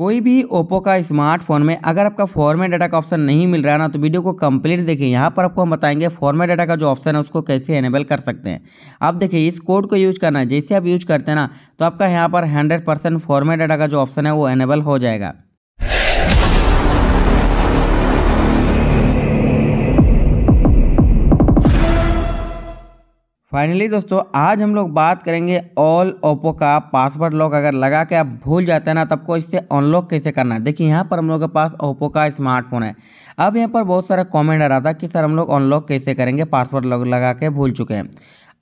कोई भी ओप्पो का स्मार्टफोन में अगर आपका फॉर्मेट डाटा का ऑप्शन नहीं मिल रहा है ना तो वीडियो को कंप्लीट देखिए यहाँ पर आपको हम बताएंगे फॉर्मेट डाटा का जो ऑप्शन है उसको कैसे एनेबल कर सकते हैं आप देखिए इस कोड को यूज करना है जैसे आप यूज करते हैं ना तो आपका यहाँ पर हंड्रेड परसेंट फॉर्मेट डाटा का जो ऑप्शन है वो एनेबल हो जाएगा फाइनली दोस्तों आज हम लोग बात करेंगे ऑल ओप्पो का पासवर्ड लॉक अगर लगा के आप भूल जाते हैं ना तो आपको इससे अनलॉक कैसे करना है देखिए यहाँ पर हम लोग के पास ओप्पो का स्मार्टफोन है अब यहाँ पर बहुत सारा कमेंट आ रहा था कि सर हम लोग अनलॉक कैसे करेंगे पासवर्ड लॉक लगा के भूल चुके हैं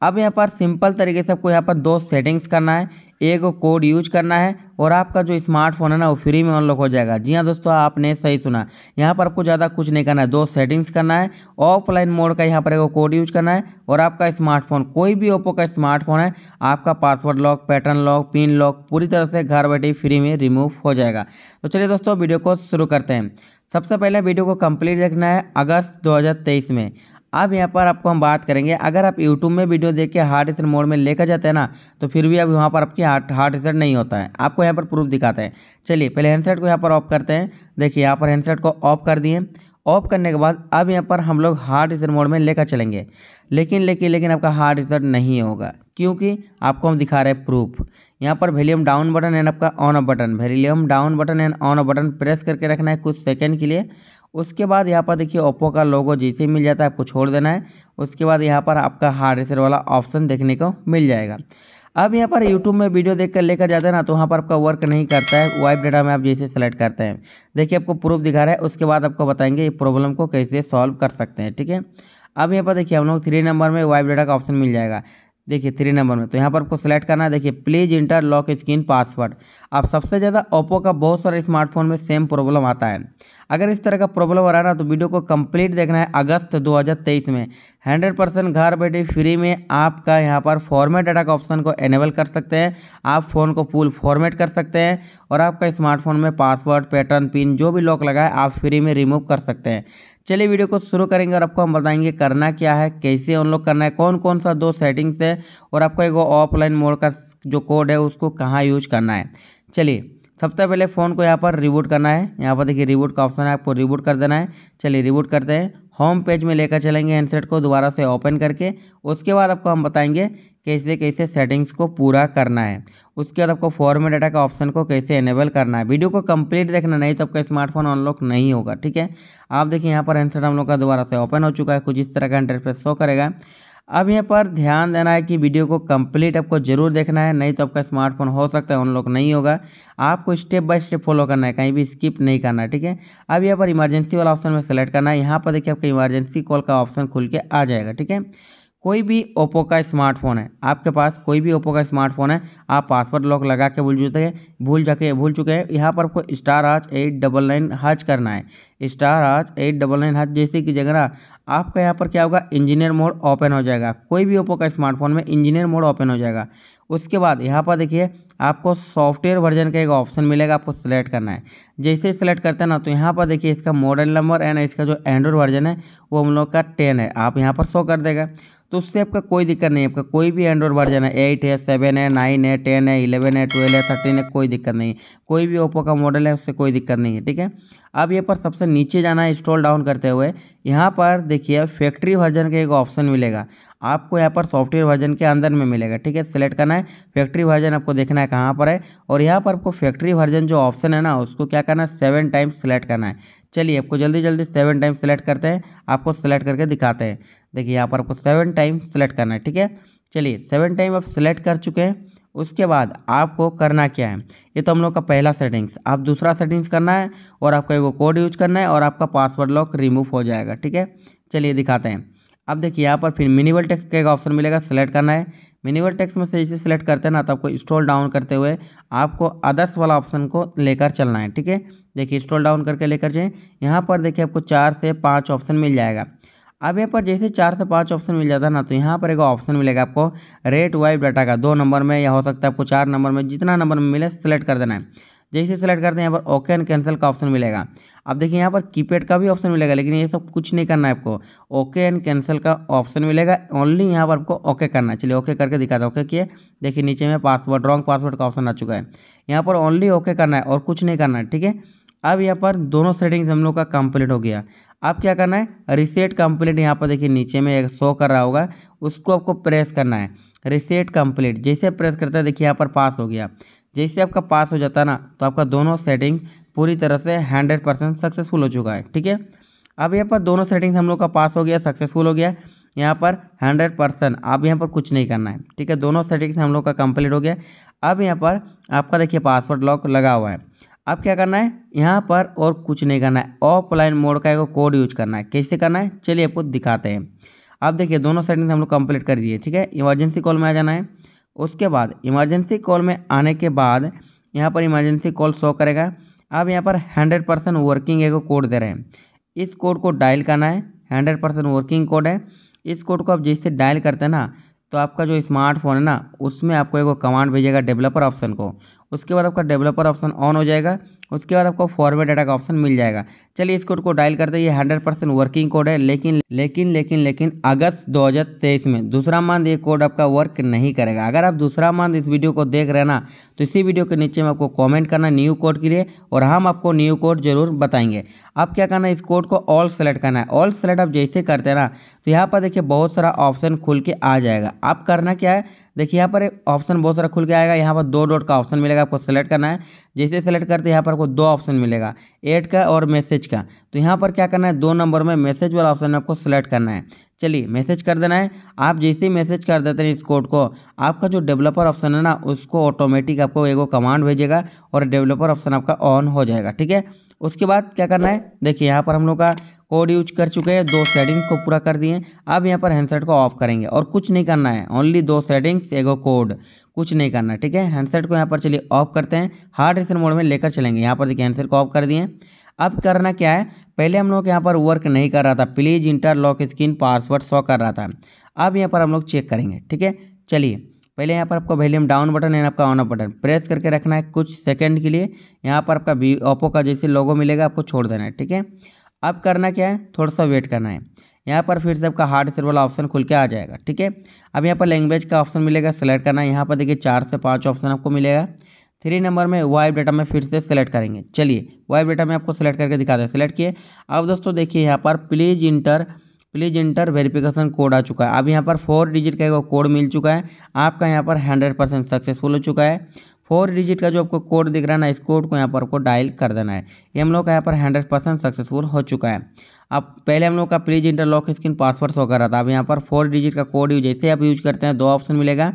अब यहाँ पर सिंपल तरीके से आपको यहाँ पर दो सेटिंग्स करना है एक कोड यूज करना है और आपका जो स्मार्टफोन है ना वो फ्री में अनलॉक हो जाएगा जी हाँ दोस्तों आपने सही सुना यहाँ पर आपको ज़्यादा कुछ नहीं करना है दो सेटिंग्स करना है ऑफलाइन मोड का यहाँ पर एक कोड यूज करना है और आपका स्मार्टफोन कोई भी ओप्पो का स्मार्टफोन है आपका password lock pattern lock pin lock पूरी तरह से घर बैठे फ्री में रिमूव हो जाएगा तो चलिए दोस्तों वीडियो को शुरू करते हैं सबसे पहले वीडियो को कंप्लीट देखना है अगस्त 2023 में अब यहाँ पर आपको हम बात करेंगे अगर आप यूट्यूब में वीडियो देख के हार्ट रिसेट मोड में लेकर जाते हैं ना तो फिर भी अब यहाँ पर आपकी हार्ट हार्ट रिसेट नहीं होता है आपको यहाँ पर प्रूफ दिखाते हैं चलिए पहले हैंडसेट को यहाँ पर ऑफ करते हैं देखिए यहाँ पर हैंडसेट को ऑफ कर दिए ऑफ करने के बाद अब यहाँ पर हम लोग हार्ड रिसेट मोड में लेकर चलेंगे लेकिन लेकिन लेकिन आपका हार्ड रिसेट नहीं होगा क्योंकि आपको हम दिखा रहे हैं प्रूफ यहाँ पर वैल्यूम डाउन बटन एंड आपका on off button volume down button and on off button press करके रखना है कुछ सेकंड के लिए उसके बाद यहाँ पर देखिए ओप्पो का लोगो जैसे मिल जाता है आपको छोड़ देना है उसके बाद यहाँ पर आपका हार्ड रिसेट वाला ऑप्शन देखने को मिल जाएगा अब यहाँ पर YouTube में वीडियो देख कर लेकर जाते हैं ना तो वहाँ पर आपका वर्क नहीं करता है वाइप डाटा में आप जैसे सेलेक्ट करते हैं देखिए आपको प्रूफ दिखा रहा है उसके बाद आपको बताएंगे ये प्रॉब्लम को कैसे सॉल्व कर सकते हैं ठीक है अब यहाँ पर देखिए हम लोग थ्री नंबर में वाइप डाटा का ऑप्शन मिल जाएगा देखिए थ्री नंबर में तो यहाँ पर आपको सेलेक्ट करना है देखिए please enter lock screen password अब सबसे ज़्यादा ओप्पो का बहुत सारे स्मार्टफोन में सेम प्रॉब्लम आता है अगर इस तरह का प्रॉब्लम आ रहा है ना तो वीडियो को कंप्लीट देखना है अगस्त 2023 में 100 परसेंट घर बैठे फ्री में आपका यहाँ पर फॉर्मेट डाटा का ऑप्शन को एनेबल कर सकते हैं आप फ़ोन को फुल फॉर्मेट कर सकते हैं और आपका स्मार्टफोन में पासवर्ड पैटर्न पिन जो भी लॉक लगाए आप फ्री में रिमूव कर सकते हैं चलिए वीडियो को शुरू करेंगे और आपको हम बताएंगे करना क्या है कैसे अनलॉक करना है कौन कौन सा दो सेटिंग्स है और आपको एक ऑफलाइन मोड का जो कोड है उसको कहाँ यूज करना है चलिए सबसे पहले फ़ोन को यहाँ पर रिबूट करना है यहाँ पर देखिए रिबूट का ऑप्शन है आपको रिबूट कर देना है चलिए रिबूट करते हैं होम पेज में लेकर चलेंगे हैंडसेट को दोबारा से ओपन करके उसके बाद आपको हम बताएंगे कैसे कैसे सेटिंग्स को पूरा करना है उसके बाद आपको फॉर्मेट डाटा का ऑप्शन को कैसे एनेबल करना है वीडियो को कंप्लीट देखना नहीं तो आपका स्मार्टफोन अनलॉक नहीं होगा ठीक है आप देखिए यहाँ पर एंसर हम लोग का दोबारा से ओपन हो चुका है कुछ इस तरह का इंटरफेस शो करेगा अब यहाँ पर ध्यान देना है कि वीडियो को कंप्लीट आपको जरूर देखना है नहीं तो आपका स्मार्टफोन हो सकता है अनलॉक नहीं होगा आपको स्टेप बाय स्टेप फॉलो करना है कहीं भी स्किप नहीं करना है ठीक है अब यहाँ पर इमरजेंसी वाला ऑप्शन में सेलेक्ट करना है यहाँ पर देखिए आपका इमरजेंसी कॉल का ऑप्शन खुल के आ जाएगा ठीक है कोई भी ओप्पो का स्मार्टफोन है आपके पास कोई भी ओप्पो का स्मार्टफोन है आप पासवर्ड लॉक लगा के भूल चुके भूल जाके भूल चुके हैं यहाँ पर आपको स्टार आज एट डबल नाइन हज करना है स्टार आज एट डबल नाइन हज जैसे की जगह ना आपका यहाँ पर क्या होगा इंजीनियर मोड ओपन हो जाएगा कोई भी ओप्पो का स्मार्टफोन में इंजीनियर मोड ओपन हो जाएगा उसके बाद यहाँ पर देखिए आपको सॉफ्टवेयर वर्जन का एक ऑप्शन मिलेगा आपको सेलेक्ट करना है जैसे सिलेक्ट करते हैं ना तो यहाँ पर देखिए इसका मॉडल नंबर एंड इसका जो एंड्रॉयड वर्जन है वो हम लोग का टेन है आप यहाँ पर शो कर देगा तो उससे आपका कोई दिक्कत नहीं आपका कोई भी एंड्रॉइड वर्जन है एट है सेवन है नाइन है टेन है इलेवन है ट्वेल्व है थर्टीन है कोई दिक्कत नहीं कोई भी ओप्पो का मॉडल है उससे कोई दिक्कत नहीं है ठीक है अब यहाँ पर सबसे नीचे जाना है स्टॉल डाउन करते हुए यहाँ पर देखिए फैक्ट्री वर्जन का एक ऑप्शन मिलेगा आपको यहाँ पर सॉफ्टवेयर वर्जन के अंदर में मिलेगा ठीक है सिलेक्ट करना है फैक्ट्री वर्जन आपको देखना है कहाँ पर है और यहाँ पर आपको फैक्ट्री वर्जन जो ऑप्शन है ना उसको क्या करना है सेवन टाइम्स सेलेक्ट करना है चलिए आपको जल्दी जल्दी सेवन टाइम सेलेक्ट करते हैं आपको सेलेक्ट करके दिखाते हैं देखिए यहाँ पर आपको सेवन टाइम सेलेक्ट करना है ठीक है चलिए सेवन टाइम आप सेलेक्ट कर चुके हैं उसके बाद आपको करना क्या है ये तो हम लोग का पहला सेटिंग्स आप दूसरा सेटिंग्स करना है और आपका एक कोड यूज करना है और आपका पासवर्ड लॉक रिमूव हो जाएगा ठीक है चलिए दिखाते हैं अब देखिए यहाँ पर फिर मिनिमल टैक्स का एक ऑप्शन मिलेगा सेलेक्ट करना है मिनिमल टैक्स में से इसे सेलेक्ट करते हैं ना तो आपको स्टॉल डाउन करते हुए आपको अदर्स वाला ऑप्शन को लेकर चलना है ठीक है देखिए स्टॉल डाउन करके लेकर जाएँ यहाँ पर देखिए आपको चार से पाँच ऑप्शन मिल जाएगा अब यहाँ पर जैसे चार से पाँच ऑप्शन मिल जाता है ना तो यहाँ पर एक ऑप्शन मिलेगा आपको रेट वाइज डाटा का दो नंबर में या हो सकता है आपको चार नंबर में जितना नंबर में मिले सेलेक्ट कर देना है जैसे सेलेक्ट करते हैं यहाँ पर ओके एंड कैंसिल का ऑप्शन मिलेगा अब देखिए यहाँ पर कीपैड का भी ऑप्शन मिलेगा लेकिन ये सब कुछ नहीं करना है आपको ओके एंड कैंसिल का ऑप्शन मिलेगा ओनली यहाँ पर आपको ओके करना है चलिए ओके करके दिखा दें ओके किए देखिए नीचे में पासवर्ड रॉन्ग पासवर्ड का ऑप्शन आ चुका है यहाँ पर ओनली ओके करना है और कुछ नहीं करना है ठीक है अब यहाँ पर दोनों सेटिंग्स हम लोग का कंप्लीट हो गया अब क्या करना है रिसेट कंप्लीट यहाँ पर देखिए नीचे में एक शो कर रहा होगा उसको आपको प्रेस करना है रिसेट कंप्लीट जैसे प्रेस करता है देखिए यहाँ पर पास हो गया जैसे आपका पास हो जाता ना तो आपका दोनों सेटिंग पूरी तरह से हंड्रेड परसेंट सक्सेसफुल हो चुका है ठीक है अब यहाँ पर दोनों सेटिंग्स हम लोग का पास हो गया सक्सेसफुल हो गया यहाँ पर हंड्रेड परसेंट अब यहाँ पर कुछ नहीं करना है ठीक है दोनों सेटिंग्स हम लोग का कंप्लीट हो गया अब यहाँ पर आपका देखिए पासवर्ड लॉक लगा हुआ है अब क्या करना है यहाँ पर और कुछ नहीं करना है ऑफलाइन मोड का एक कोड यूज करना है कैसे करना है चलिए आपको दिखाते हैं अब देखिए दोनों सेटिंग्स हम लोग कंप्लीट कर दिए ठीक है इमरजेंसी कॉल में आ जाना है उसके बाद इमरजेंसी कॉल में आने के बाद यहाँ पर इमरजेंसी कॉल शो करेगा अब यहाँ पर हंड्रेड परसेंट वर्किंग एगो कोड दे रहे हैं इस कोड को डायल करना है हंड्रेड परसेंट वर्किंग कोड है इस कोड को आप जैसे डायल करते हैं ना तो आपका जो स्मार्टफोन है ना उसमें आपको एक कमांड भेजेगा डेवलपर ऑप्शन को उसके बाद आपका डेवलपर ऑप्शन ऑन हो जाएगा उसके बाद आपको फॉरवर्ड डाटा का ऑप्शन मिल जाएगा चलिए इस कोड को डायल करते ये हंड्रेड परसेंट वर्किंग कोड है लेकिन लेकिन लेकिन लेकिन अगस्त 2023 में दूसरा मंथ ये कोड आपका वर्क नहीं करेगा अगर आप दूसरा मंथ इस वीडियो को देख रहे ना तो इसी वीडियो के नीचे में आपको कॉमेंट करना न्यू कोड के लिए और हम आपको न्यू कोड जरूर बताएंगे आप क्या करना है इस कोड को ऑल सेलेक्ट करना है ऑल सेलेक्ट आप जैसे करते हैं ना तो यहाँ पर देखिए बहुत सारा ऑप्शन खुल के आ जाएगा आप करना क्या है देखिए यहाँ पर एक ऑप्शन बहुत सारा खुल के आएगा यहाँ पर दो डॉट का ऑप्शन मिलेगा आपको सेलेक्ट करना है जैसे सेलेक्ट करते हैं यहाँ पर आपको दो ऑप्शन मिलेगा एड का और मैसेज का तो यहाँ पर क्या करना है दो नंबर में मैसेज वाला ऑप्शन आपको सेलेक्ट करना है चलिए मैसेज कर देना है आप जैसे ही मैसेज कर देते हैं इस कोड को आपका जो डेवलपर ऑप्शन है ना उसको ऑटोमेटिक आपको एगो कमांड भेजेगा और डेवलपर ऑप्शन आपका ऑन हो जाएगा ठीक है उसके बाद क्या करना है देखिए यहाँ पर हम लोग का कोड यूज कर चुके हैं दो सेटिंग्स को पूरा कर दिए अब यहाँ पर हैंडसेट को ऑफ करेंगे और कुछ नहीं करना है ओनली दो सेटिंग्स एगो कोड कुछ नहीं करना है ठीक है हैंडसेट को यहाँ पर चलिए ऑफ करते हैं हार्ड रिसेट मोड में लेकर चलेंगे यहाँ पर देखिए हैंडसेट को ऑफ कर दिए अब करना क्या है पहले हम लोग यहाँ पर वर्क नहीं कर रहा था please enter lock screen password show कर रहा था अब यहाँ पर हम लोग चेक करेंगे ठीक है चलिए पहले यहाँ पर आपका वॉल्यूम डाउन बटन है आपका ऑन ऑफ बटन प्रेस करके रखना है कुछ सेकंड के लिए यहाँ पर आपका ओप्पो का जैसे लोगो मिलेगा आपको छोड़ देना है ठीक है अब करना क्या है थोड़ा सा वेट करना है यहाँ पर फिर से आपका हार्ड सेल वाला ऑप्शन खुल के आ जाएगा ठीक है अब यहाँ पर लैंग्वेज का ऑप्शन मिलेगा सेलेक्ट करना है यहाँ पर देखिए चार से पाँच ऑप्शन आपको मिलेगा थ्री नंबर में वाइब डाटा में फिर से सेलेक्ट करेंगे चलिए वाइब डाटा में आपको सेलेक्ट करके दिखा दें सेलेक्ट किए अब दोस्तों देखिए यहाँ पर please enter please enter verification code आ चुका है अब यहाँ पर फोर डिजिट का कोड मिल चुका है आपका यहाँ पर हंड्रेड परसेंट सक्सेसफुल हो चुका है फोर डिजिट का जो आपको कोड दिख रहा है ना इस कोड को यहाँ पर आपको डायल कर देना है ये हम लोग का यहाँ पर हंड्रेड परसेंट सक्सेसफुल हो चुका है अब पहले हम लोग का please enter lock screen password show कर रहा था अब यहाँ पर फोर डिजिट का कोड यूज जैसे आप यूज करते हैं दो ऑप्शन मिलेगा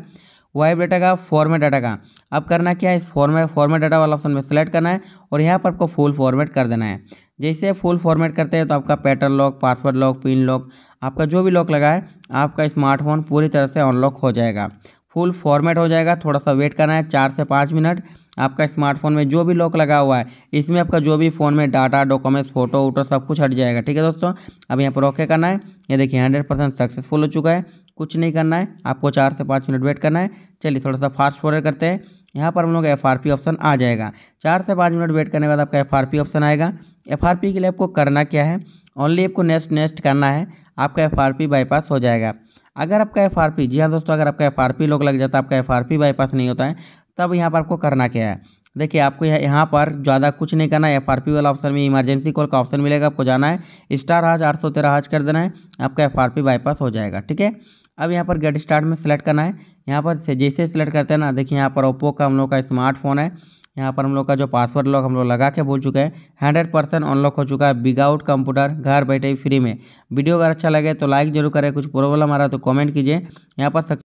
वाइब डाटा का फॉर्मेट डाटा का अब करना क्या है इस फॉर्मेट फॉर्मेट डाटा वाला ऑप्शन में सेलेक्ट करना है और यहाँ पर आपको फुल फॉर्मेट कर देना है जैसे फुल फॉर्मेट करते हैं तो आपका pattern lock password lock pin lock आपका जो भी लॉक लगा है आपका स्मार्टफोन पूरी तरह से अनलॉक हो जाएगा फुल फॉर्मेट हो जाएगा थोड़ा सा वेट करना है चार से पाँच मिनट आपका स्मार्टफोन में जो भी लॉक लगा हुआ है इसमें आपका जो भी फ़ोन में डाटा डॉक्यूमेंट्स फोटो वोटो सब कुछ हट जाएगा ठीक है दोस्तों अब यहाँ पर ओके करना है ये देखिए हंड्रेड परसेंट सक्सेसफुल हो चुका है कुछ नहीं करना है आपको चार से पाँच मिनट वेट करना है चलिए थोड़ा सा फास्ट फॉरवर्ड करते हैं यहाँ पर हम लोग एफ ऑप्शन आ जाएगा चार से पाँच मिनट वेट करने के बाद आपका एफ ऑप्शन आएगा एफ के लिए आपको करना क्या है ओनली आपको नेक्स्ट नेक्स्ट करना है आपका एफ बाईपास हो जाएगा अगर आपका एफ आर पी जी हाँ दोस्तों अगर आपका एफ आर पी लोग लग जाता है आपका एफ आर पी बाईपास नहीं होता है तब यहाँ पर आपको करना क्या है देखिए आपको यह यहाँ पर ज़्यादा कुछ नहीं करना है एफ आर पी वाला ऑप्शन में इमरजेंसी कॉल का ऑप्शन मिलेगा आपको जाना है स्टार हाज आठ सौ तेरह हज कर देना है आपका एफ आर पी बाईपास हो जाएगा ठीक है अब यहाँ पर गेट स्टार्ट में सेलेक्ट करना है यहाँ पर जैसे सेलेक्ट करते हैं ना देखिए यहाँ पर ओप्पो का हम लोग का स्मार्टफोन है यहाँ पर हम लोग का जो पासवर्ड लॉक हम लोग लगा के बोल चुके हैं हंड्रेड परसेंट अनलॉक हो चुका है बिगाउट कंप्यूटर घर बैठे ही फ्री में वीडियो अगर अच्छा लगे तो लाइक जरूर करें कुछ प्रॉब्लम आ रहा है तो कमेंट कीजिए यहाँ पर